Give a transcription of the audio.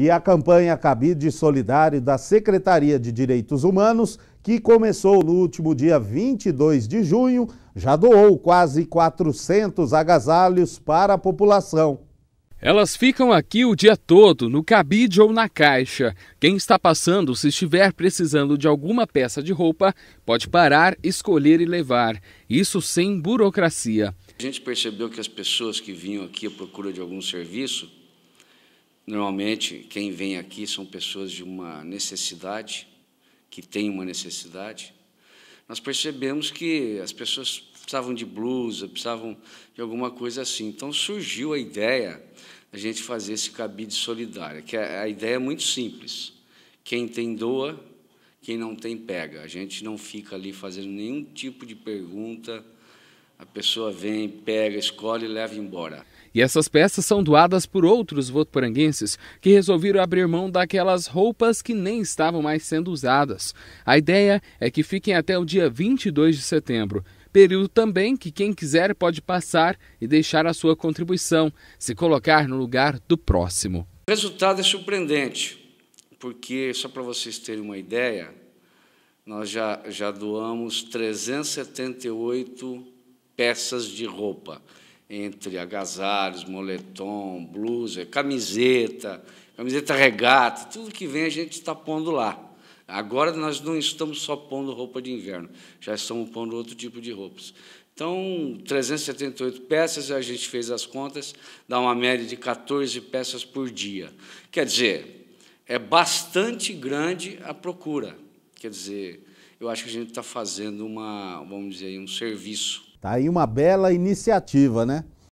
e a campanha Cabide Solidário da Secretaria de Direitos Humanos, que começou no último dia 22 de junho, já doou quase 400 agasalhos para a população. Elas ficam aqui o dia todo, no cabide ou na caixa. Quem está passando, se estiver precisando de alguma peça de roupa, pode parar, escolher e levar. Isso sem burocracia. A gente percebeu que as pessoas que vinham aqui à procura de algum serviço Normalmente, quem vem aqui são pessoas de uma necessidade, que tem uma necessidade. Nós percebemos que as pessoas precisavam de blusa, precisavam de alguma coisa assim. Então surgiu a ideia da gente fazer esse cabide solidário, que é, a ideia é muito simples. Quem tem doa, quem não tem pega. A gente não fica ali fazendo nenhum tipo de pergunta a pessoa vem, pega, escolhe e leva embora. E essas peças são doadas por outros votoporanguenses que resolveram abrir mão daquelas roupas que nem estavam mais sendo usadas. A ideia é que fiquem até o dia 22 de setembro. Período também que quem quiser pode passar e deixar a sua contribuição, se colocar no lugar do próximo. O resultado é surpreendente, porque, só para vocês terem uma ideia, nós já, já doamos 378 peças de roupa, entre agasalhos, moletom, blusa, camiseta, camiseta regata, tudo que vem a gente está pondo lá. Agora nós não estamos só pondo roupa de inverno, já estamos pondo outro tipo de roupas. Então, 378 peças, a gente fez as contas, dá uma média de 14 peças por dia. Quer dizer, é bastante grande a procura. Quer dizer, eu acho que a gente está fazendo uma, vamos dizer, um serviço Tá aí uma bela iniciativa, né?